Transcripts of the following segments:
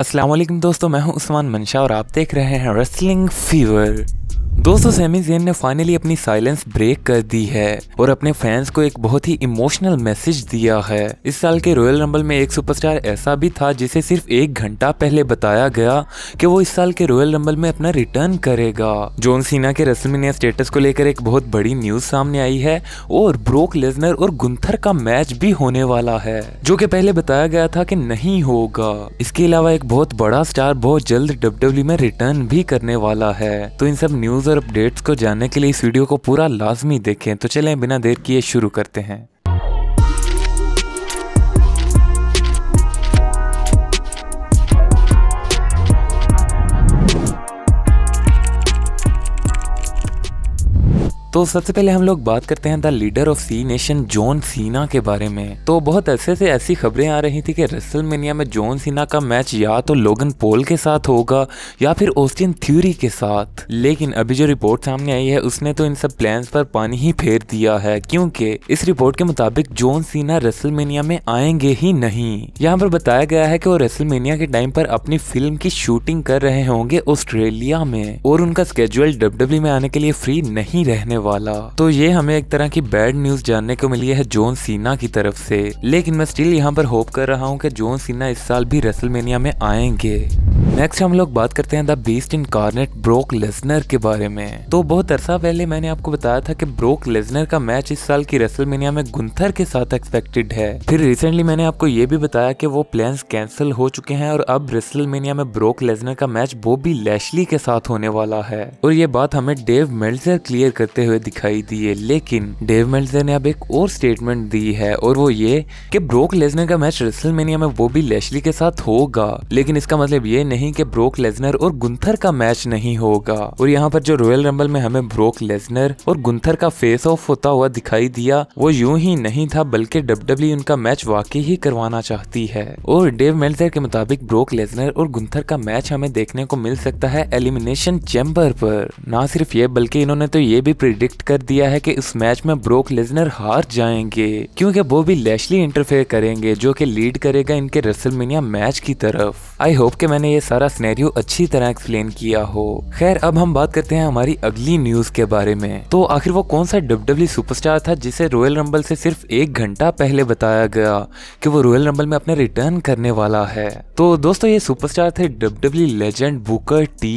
असलम दोस्तों मैं हूं उस्मान मंशा और आप देख रहे हैं रेसलिंग फीवर दोस्तों सैमी जेन ने फाइनली अपनी साइलेंस ब्रेक कर दी है और अपने फैंस को एक बहुत ही इमोशनल मैसेज दिया है इस साल के रॉयल रंबल में एक सुपरस्टार ऐसा भी था जिसे सिर्फ एक घंटा पहले बताया गया कि वो इस साल के रॉयल रंबल में अपना रिटर्न करेगा जॉन सीना के रसलमिनिया स्टेटस को लेकर एक बहुत बड़ी न्यूज सामने आई है और ब्रोक लेजनर और गुंथर का मैच भी होने वाला है जो की पहले बताया गया था की नहीं होगा इसके अलावा एक बहुत बड़ा स्टार बहुत जल्द डब्ल्यू e में रिटर्न भी करने वाला है तो इन सब न्यूज न्यूज़ और अपडेट्स को जानने के लिए इस वीडियो को पूरा लाजमी देखें तो चलें बिना देर किए शुरू करते हैं तो सबसे पहले हम लोग बात करते हैं the leader of Cenation John Cena के बारे में तो बहुत अरसे से ऐसी खबरें आ रही थी कि रेसलमेनिया में जॉन सीना का मैच या तो लोगन पोल के साथ होगा या फिर ओस्टिन थ्यूरी के साथ लेकिन अभी जो रिपोर्ट सामने आई है उसने तो इन सब प्लान पर पानी ही फेर दिया है क्योंकि इस रिपोर्ट के मुताबिक जॉन सीना रेसलमेनिया में आएंगे ही नहीं यहाँ पर बताया गया है कि वो रेसलमेनिया के टाइम पर अपनी फिल्म की शूटिंग कर रहे होंगे ऑस्ट्रेलिया में और उनका स्केजुअल डब्ल्यू e में आने के लिए फ्री नहीं रहने वाला तो ये हमें एक तरह की बैड न्यूज जानने को मिली है जोन सीना की तरफ से लेकिन मैं स्टिल यहाँ पर होप कर रहा हूँ कि जोन सीना इस साल भी रेसलमेनिया में आएंगे नेक्स्ट हम लोग बात करते हैं the beast incarnate Brock Lesnar के बारे में तो बहुत अरसा पहले मैंने आपको बताया था कि ब्रोक लेसनर का मैच इस साल की रेसलमेनिया में गुंथर के साथ एक्सपेक्टेड है फिर रिसेंटली मैंने आपको ये भी बताया कि वो प्लान्स कैंसिल हो चुके हैं और अब रेसलमेनिया में ब्रोक लेजनर का मैच बोबी लैशली के साथ होने वाला है और ये बात हमें डेव मेल्सर क्लियर करते हुए हुए दिखाई दिए लेकिन डेव मेल्टर ने अब एक और स्टेटमेंट दी है और वो ये कि ब्रोक लेजनर का मैच रेसलमेनिया में वो भी लेशली के साथ होगा लेकिन इसका मतलब ये नहीं कि ब्रोक लेजनर और गुंथर का मैच नहीं होगा और यहाँ पर जो रॉयल रंबल में हमें ब्रोक लेजनर और गुंथर का फेस ऑफ होता हुआ दिखाई दिया वो यूं ही नहीं था बल्कि डब्ल्यू e उनका मैच वाकई ही करवाना चाहती है और डेव मेल्टर के मुताबिक ब्रोक लेजनर और गुंथर का मैच हमें देखने को मिल सकता है एलिमिनेशन चैम्बर पर ना सिर्फ ये बल्कि इन्होंने तो ये भी प्रिडिक्ट प्रिडिक्ट कर दिया है कि इस मैच में ब्रोक लेजनर हार जाएंगे क्योंकि वो भी लेशली इंटरफेयर करेंगे जो कि लीड करेगा इनके रेसलमेनिया मैच की तरफ आई होप कि मैंने ये सारा स्नेरियो अच्छी तरह एक्सप्लेन किया हो खैर अब हम बात करते हैं हमारी अगली न्यूज के बारे में तो आखिर वो कौन सा डब्ल्यू सुपरस्टार e था जिसे रॉयल रंबल से सिर्फ एक घंटा पहले बताया गया कि वो रॉयल रंबल में अपने रिटर्न करने वाला है तो दोस्तों ये सुपरस्टार थे डब्ल्यू लेजेंड बुकर टी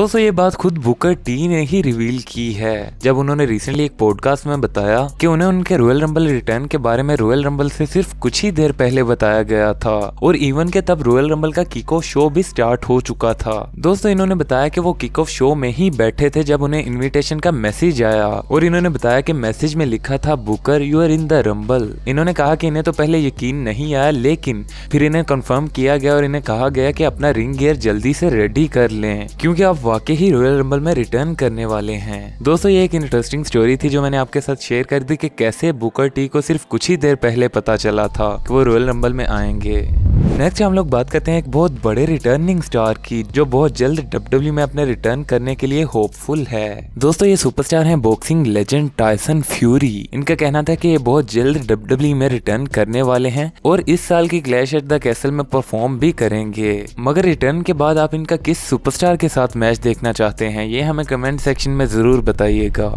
दोस्तों ये बात खुद बुकर टी ने ही रिवील की है जब उन्होंने रिसेंटली एक पॉडकास्ट में बताया कि उन्हें उनके रॉयल रंबल रिटर्न के बारे में रॉयल रंबल से सिर्फ कुछ ही देर पहले बताया गया था और इवन के तब रॉयल रंबल का किक ऑफ शो भी स्टार्ट हो चुका था दोस्तों इन्होंने बताया कि वो किक ऑफ शो में ही बैठे थे जब उन्हें इन्विटेशन का मैसेज आया और इन्होंने बताया कि मैसेज में लिखा था Booker you are in the Rumble इन्होंने कहा कि इन्हें तो पहले यकीन नहीं आया लेकिन फिर इन्हें कंफर्म किया गया और इन्हें कहा गया कि अपना रिंग गियर जल्दी से रेडी कर लें क्योंकि आप वाकई ही रॉयल रंबल में रिटर्न करने वाले हैं दोस्तों ये एक इंटरेस्टिंग स्टोरी थी जो मैंने आपके साथ शेयर कर दी कि कैसे बुकर टी को सिर्फ कुछ ही देर पहले पता चला था कि वो रॉयल रंबल में आएंगे नेक्स्ट हम लोग बात करते हैं एक बहुत बड़े रिटर्निंग स्टार की जो बहुत जल्द डब्ल्यू e में अपने रिटर्न करने के लिए होपफुल है दोस्तों ये सुपरस्टार हैं बॉक्सिंग लेजेंड टाइसन फ्यूरी इनका कहना था कि ये बहुत जल्द डब्ल्यू e में रिटर्न करने वाले हैं और इस साल की क्लैश एट द कैसल में परफॉर्म भी करेंगे मगर रिटर्न के बाद आप इनका किस सुपर के साथ मैच देखना चाहते हैं ये हमें कमेंट सेक्शन में जरूर बताइएगा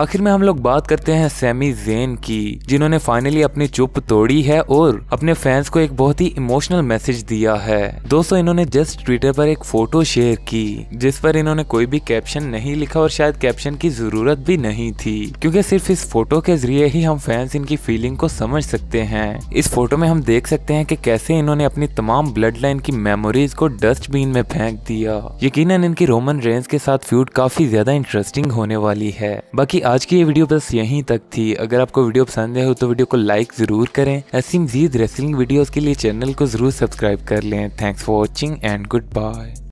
आखिर में हम लोग बात करते हैं सेमी जेन की जिन्होंने फाइनली अपनी चुप तोड़ी है और अपने फैंस को एक बहुत ही इमोशनल मैसेज दिया है दोस्तों इन्होंने जस्ट ट्विटर पर एक फोटो शेयर की जिस पर इन्होंने कोई भी कैप्शन नहीं लिखा और शायद कैप्शन की जरूरत भी नहीं थी क्योंकि सिर्फ इस फोटो के जरिए ही हम फैंस इनकी फीलिंग को समझ सकते हैं इस फोटो में हम देख सकते हैं कि कैसे इन्होंने अपनी तमाम ब्लड लाइन की मेमोरीज को डस्टबिन में फेंक दिया यकीन इनकी रोमन रेंज के साथ फ्यूड काफी ज्यादा इंटरेस्टिंग होने वाली है बाकी आज की ये वीडियो बस यहीं तक थी अगर आपको वीडियो पसंद है तो वीडियो को लाइक जरूर करें ऐसी मजीद रेसलिंग वीडियोस के लिए चैनल चैनल को ज़रूर सब्सक्राइब कर लें thanks for watching and good bye